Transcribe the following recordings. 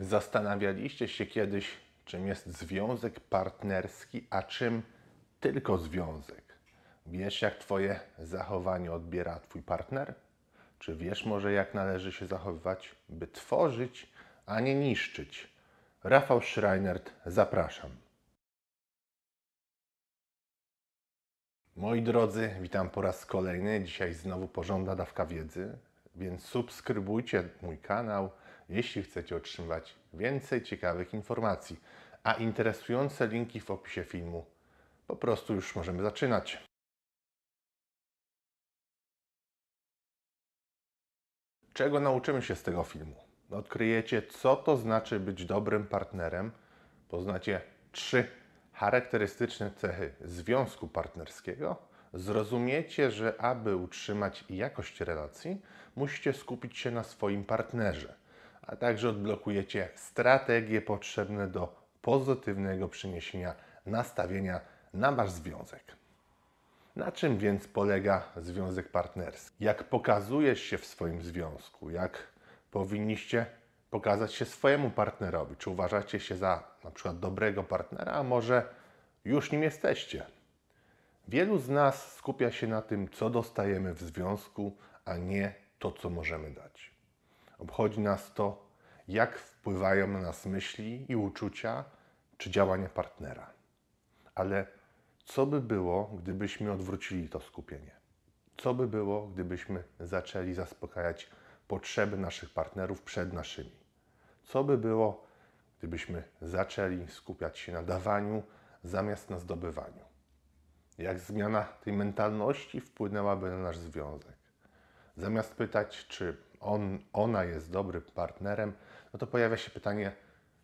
Zastanawialiście się kiedyś, czym jest związek partnerski, a czym tylko związek? Wiesz, jak Twoje zachowanie odbiera Twój partner? Czy wiesz może, jak należy się zachowywać, by tworzyć, a nie niszczyć? Rafał Schreinert, zapraszam. Moi drodzy, witam po raz kolejny. Dzisiaj znowu porządna dawka wiedzy, więc subskrybujcie mój kanał jeśli chcecie otrzymywać więcej ciekawych informacji, a interesujące linki w opisie filmu. Po prostu już możemy zaczynać. Czego nauczymy się z tego filmu? Odkryjecie, co to znaczy być dobrym partnerem, poznacie trzy charakterystyczne cechy związku partnerskiego, zrozumiecie, że aby utrzymać jakość relacji, musicie skupić się na swoim partnerze a także odblokujecie strategie potrzebne do pozytywnego przyniesienia nastawienia na Wasz związek. Na czym więc polega związek partnerski? Jak pokazujesz się w swoim związku? Jak powinniście pokazać się swojemu partnerowi? Czy uważacie się za na przykład dobrego partnera, a może już nim jesteście? Wielu z nas skupia się na tym, co dostajemy w związku, a nie to, co możemy dać. Obchodzi nas to, jak wpływają na nas myśli i uczucia czy działanie partnera. Ale co by było, gdybyśmy odwrócili to skupienie? Co by było, gdybyśmy zaczęli zaspokajać potrzeby naszych partnerów przed naszymi? Co by było, gdybyśmy zaczęli skupiać się na dawaniu zamiast na zdobywaniu? Jak zmiana tej mentalności wpłynęłaby na nasz związek? Zamiast pytać, czy on, ona jest dobrym partnerem, no to pojawia się pytanie,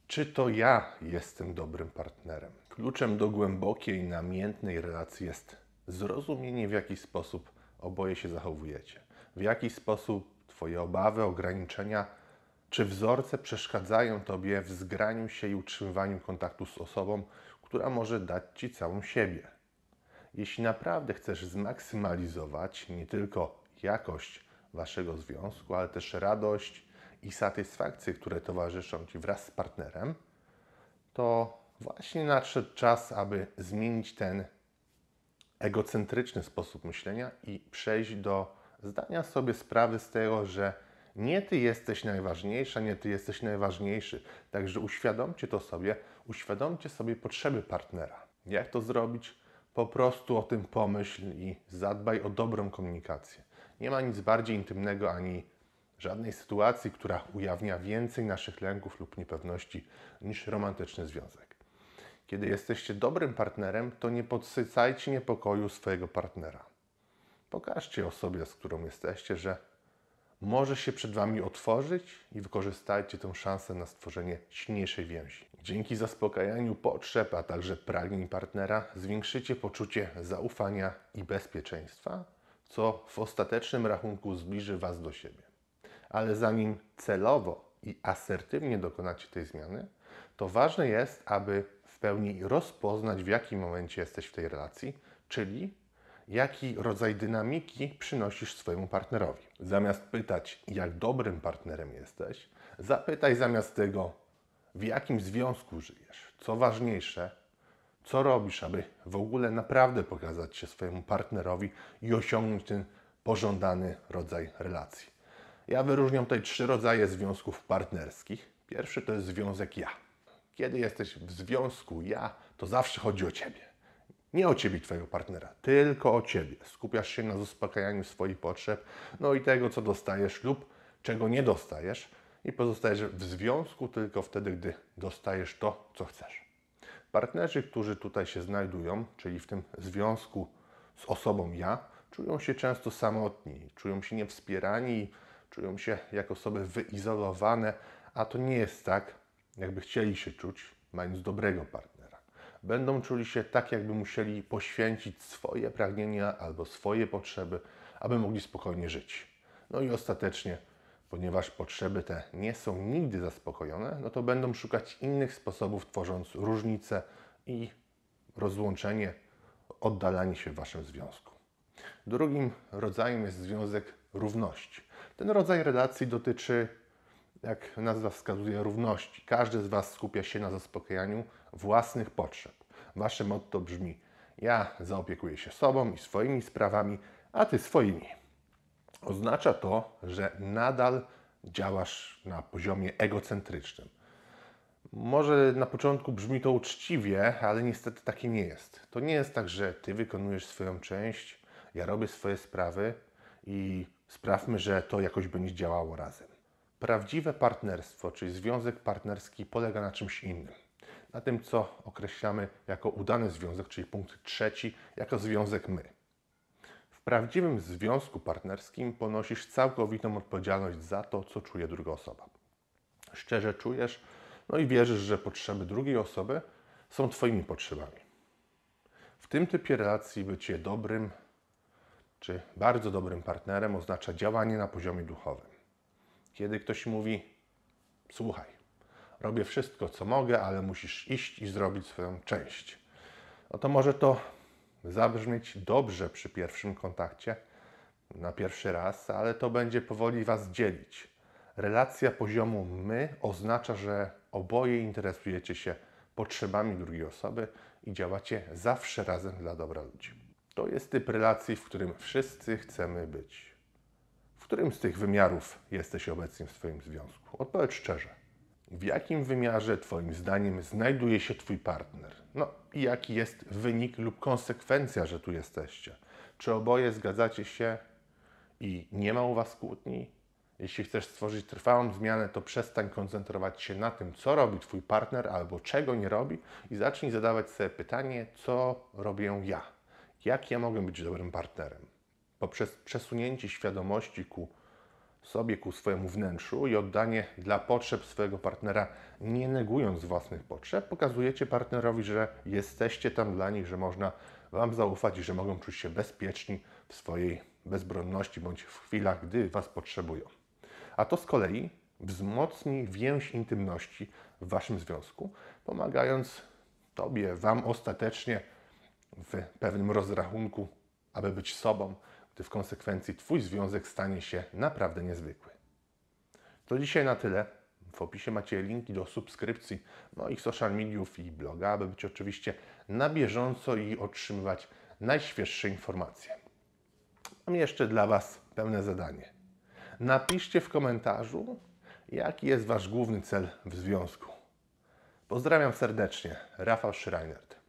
czy to ja jestem dobrym partnerem? Kluczem do głębokiej, namiętnej relacji jest zrozumienie, w jaki sposób oboje się zachowujecie, w jaki sposób Twoje obawy, ograniczenia czy wzorce przeszkadzają Tobie w zgraniu się i utrzymywaniu kontaktu z osobą, która może dać Ci całą siebie. Jeśli naprawdę chcesz zmaksymalizować nie tylko jakość, Waszego związku, ale też radość i satysfakcję, które towarzyszą Ci wraz z partnerem, to właśnie nadszedł czas, aby zmienić ten egocentryczny sposób myślenia i przejść do zdania sobie sprawy z tego, że nie ty jesteś najważniejsza, nie ty jesteś najważniejszy. Także uświadomcie to sobie, uświadomcie sobie potrzeby partnera. Jak to zrobić? Po prostu o tym pomyśl i zadbaj o dobrą komunikację. Nie ma nic bardziej intymnego ani żadnej sytuacji, która ujawnia więcej naszych lęków lub niepewności niż romantyczny związek. Kiedy jesteście dobrym partnerem, to nie podsycajcie niepokoju swojego partnera. Pokażcie osobie, z którą jesteście, że może się przed Wami otworzyć i wykorzystajcie tę szansę na stworzenie silniejszej więzi. Dzięki zaspokajaniu potrzeb, a także pragnień partnera, zwiększycie poczucie zaufania i bezpieczeństwa, co w ostatecznym rachunku zbliży Was do siebie. Ale zanim celowo i asertywnie dokonacie tej zmiany, to ważne jest, aby w pełni rozpoznać, w jakim momencie jesteś w tej relacji, czyli jaki rodzaj dynamiki przynosisz swojemu partnerowi. Zamiast pytać, jak dobrym partnerem jesteś, zapytaj zamiast tego, w jakim związku żyjesz. Co ważniejsze, co robisz, aby w ogóle naprawdę pokazać się swojemu partnerowi i osiągnąć ten pożądany rodzaj relacji. Ja wyróżniam tutaj trzy rodzaje związków partnerskich. Pierwszy to jest związek ja. Kiedy jesteś w związku ja, to zawsze chodzi o ciebie. Nie o ciebie i twojego partnera, tylko o ciebie. Skupiasz się na zaspokajaniu swoich potrzeb, no i tego, co dostajesz lub czego nie dostajesz, i pozostajesz w związku tylko wtedy, gdy dostajesz to, co chcesz. Partnerzy, którzy tutaj się znajdują, czyli w tym związku z osobą ja, czują się często samotni, czują się niewspierani, czują się jak osoby wyizolowane, a to nie jest tak, jakby chcieli się czuć, mając dobrego partnera. Będą czuli się tak, jakby musieli poświęcić swoje pragnienia albo swoje potrzeby, aby mogli spokojnie żyć. No i ostatecznie ponieważ potrzeby te nie są nigdy zaspokojone, no to będą szukać innych sposobów, tworząc różnice i rozłączenie, oddalanie się w waszym związku. Drugim rodzajem jest związek równości. Ten rodzaj relacji dotyczy, jak nazwa wskazuje, równości. Każdy z was skupia się na zaspokajaniu własnych potrzeb. Wasze motto brzmi: Ja zaopiekuję się sobą i swoimi sprawami, a ty swoimi. Oznacza to, że nadal działasz na poziomie egocentrycznym. Może na początku brzmi to uczciwie, ale niestety takie nie jest. To nie jest tak, że ty wykonujesz swoją część, ja robię swoje sprawy i sprawmy, że to jakoś będzie działało razem. Prawdziwe partnerstwo, czyli związek partnerski, polega na czymś innym. Na tym, co określamy jako udany związek, czyli punkt trzeci, jako związek my prawdziwym związku partnerskim ponosisz całkowitą odpowiedzialność za to, co czuje druga osoba. Szczerze czujesz, no i wierzysz, że potrzeby drugiej osoby są Twoimi potrzebami. W tym typie relacji bycie dobrym czy bardzo dobrym partnerem oznacza działanie na poziomie duchowym. Kiedy ktoś mówi: Słuchaj, robię wszystko, co mogę, ale musisz iść i zrobić swoją część. No to może to zabrzmieć dobrze przy pierwszym kontakcie, na pierwszy raz, ale to będzie powoli Was dzielić. Relacja poziomu my oznacza, że oboje interesujecie się potrzebami drugiej osoby i działacie zawsze razem dla dobra ludzi. To jest typ relacji, w którym wszyscy chcemy być. W którym z tych wymiarów jesteś obecnie w swoim związku? Odpowiedz szczerze. W jakim wymiarze Twoim zdaniem znajduje się Twój partner? No i jaki jest wynik lub konsekwencja, że tu jesteście? Czy oboje zgadzacie się i nie ma u Was kłótni? Jeśli chcesz stworzyć trwałą zmianę, to przestań koncentrować się na tym, co robi Twój partner albo czego nie robi i zacznij zadawać sobie pytanie, co robię ja? Jak ja mogę być dobrym partnerem? Poprzez przesunięcie świadomości ku sobie, ku swojemu wnętrzu i oddanie dla potrzeb swojego partnera, nie negując własnych potrzeb, pokazujecie partnerowi, że jesteście tam dla nich, że można Wam zaufać i że mogą czuć się bezpieczni w swojej bezbronności bądź w chwilach, gdy Was potrzebują. A to z kolei wzmocni więź intymności w Waszym związku, pomagając Tobie, Wam ostatecznie w pewnym rozrachunku, aby być sobą, gdy w konsekwencji Twój związek stanie się naprawdę niezwykły. To dzisiaj na tyle. W opisie macie linki do subskrypcji moich no social mediów i bloga, aby być oczywiście na bieżąco i otrzymywać najświeższe informacje. Mam jeszcze dla Was pełne zadanie. Napiszcie w komentarzu, jaki jest Wasz główny cel w związku. Pozdrawiam serdecznie, Rafał Schreiner.